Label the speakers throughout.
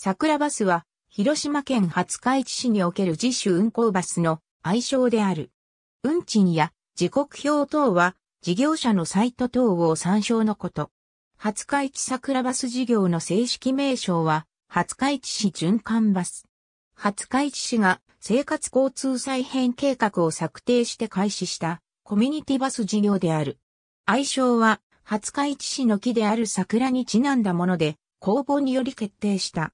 Speaker 1: 桜バスは、広島県廿日市市における自主運行バスの愛称である。運賃や時刻表等は、事業者のサイト等を参照のこと。廿日市桜バス事業の正式名称は、廿日市市循環バス。廿日市市が生活交通再編計画を策定して開始したコミュニティバス事業である。愛称は、廿日市市の木である桜にちなんだもので、公募により決定した。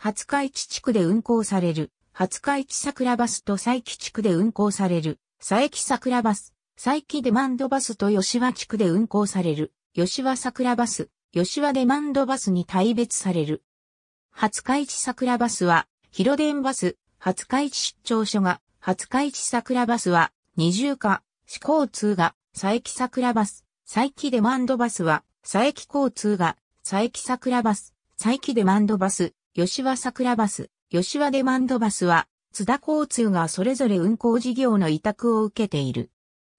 Speaker 1: 廿日市地区で運行される、廿日市桜バスと佐伯地区で運行される、佐伯桜バス、佐伯デマンドバスと吉和地区で運行される、吉和桜バス、吉和デマンドバスに大別される。廿日市桜バスは、広電バス、廿日市出張所が、廿日市桜バスは、二重化、市交通が、佐伯桜バス、佐伯デマンドバスは、佐伯交通が、佐伯桜バス、佐伯デマンドバス、吉和桜バス、吉和デマンドバスは、津田交通がそれぞれ運行事業の委託を受けている。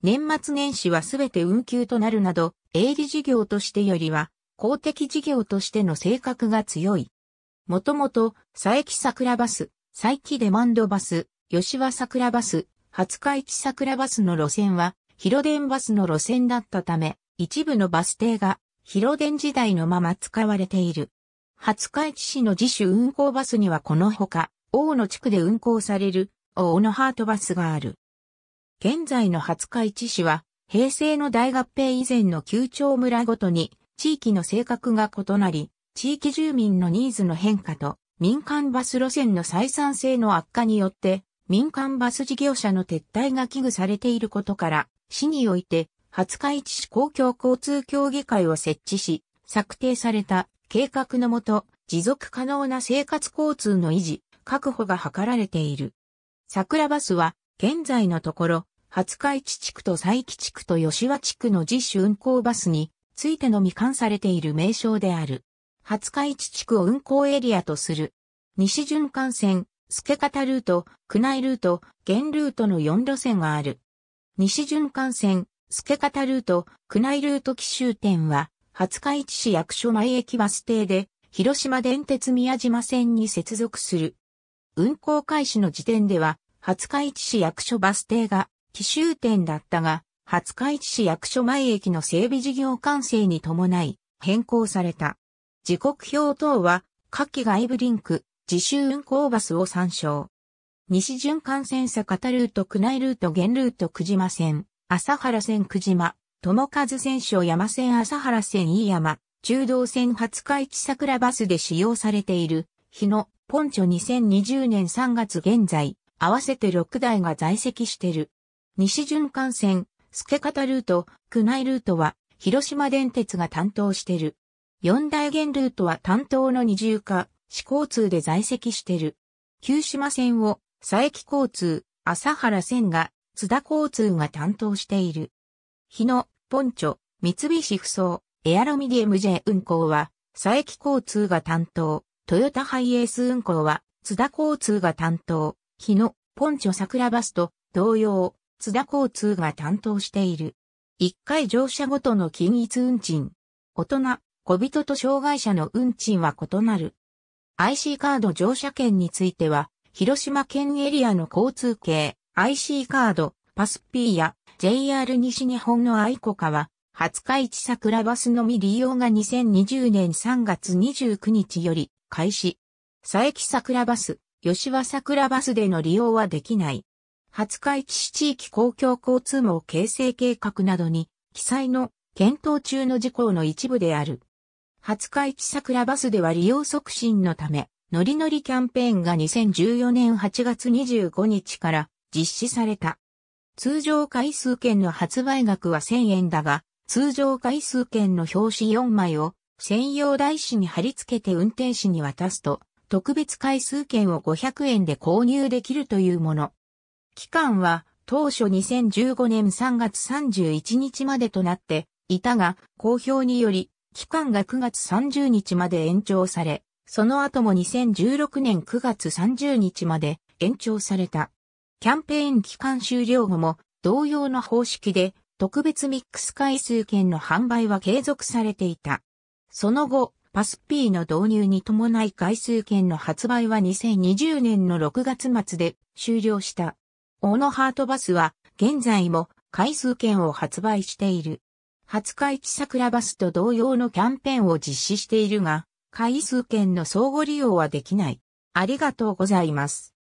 Speaker 1: 年末年始はすべて運休となるなど、営利事業としてよりは、公的事業としての性格が強い。もともと、佐伯桜バス、佐伯デマンドバス、吉和桜バス、廿日市桜バスの路線は、広電バスの路線だったため、一部のバス停が広電時代のまま使われている。廿日市市の自主運行バスにはこのほか、大野地区で運行される、大野ハートバスがある。現在の廿日市市は、平成の大合併以前の旧町村ごとに、地域の性格が異なり、地域住民のニーズの変化と、民間バス路線の採算性の悪化によって、民間バス事業者の撤退が危惧されていることから、市において、廿日市市公共交通協議会を設置し、策定された計画のもと、持続可能な生活交通の維持、確保が図られている。桜バスは、現在のところ、廿日市地区と佐伯地区と吉和地区の実主運行バスについてのみ関されている名称である。廿日市地区を運行エリアとする。西循環線、助方ルート、区内ルート、現ルートの4路線がある。西循環線、助方ルート、区内ルート奇襲点は、廿日市市役所前駅バス停で、広島電鉄宮島線に接続する。運行開始の時点では、廿日市市役所バス停が奇襲点だったが、廿日市市役所前駅の整備事業完成に伴い変更された。時刻表等は、下記外部リンク、自習運行バスを参照。西循環線坂田ルート、区内ルート、現ルート、久島線、朝原線久島、友和線小山線朝原線飯山、中道線初日市桜バスで使用されている、日野、ポンチョ2020年3月現在、合わせて6台が在籍してる。西循環線、助方ルート、区内ルートは、広島電鉄が担当してる。四大元ルートは担当の二重化、市交通で在籍してる。旧島線を、佐伯交通、朝原線が、津田交通が担当している。日野、ポンチョ、三菱不走、エアロミディエム J 運行は、佐伯交通が担当、トヨタハイエース運行は、津田交通が担当、日野、ポンチョ桜バスと、同様、津田交通が担当している。一回乗車ごとの均一運賃。大人、小人と障害者の運賃は異なる。IC カード乗車券については、広島県エリアの交通系、IC カード、パスピーや JR 西日本の愛子は、廿日市桜バスのみ利用が2020年3月29日より開始。佐伯桜バス、吉和桜バスでの利用はできない。廿日市市地域公共交通網形成計画などに記載の検討中の事項の一部である。廿日市桜バスでは利用促進のため、ノリノリキャンペーンが2014年8月25日から実施された。通常回数券の発売額は1000円だが、通常回数券の表紙4枚を専用台紙に貼り付けて運転士に渡すと、特別回数券を500円で購入できるというもの。期間は当初2015年3月31日までとなっていたが、公表により、期間が9月30日まで延長され、その後も2016年9月30日まで延長された。キャンペーン期間終了後も同様の方式で特別ミックス回数券の販売は継続されていた。その後、パス P の導入に伴い回数券の発売は2020年の6月末で終了した。オノハートバスは現在も回数券を発売している。初回市桜バスと同様のキャンペーンを実施しているが、回数券の相互利用はできない。ありがとうございます。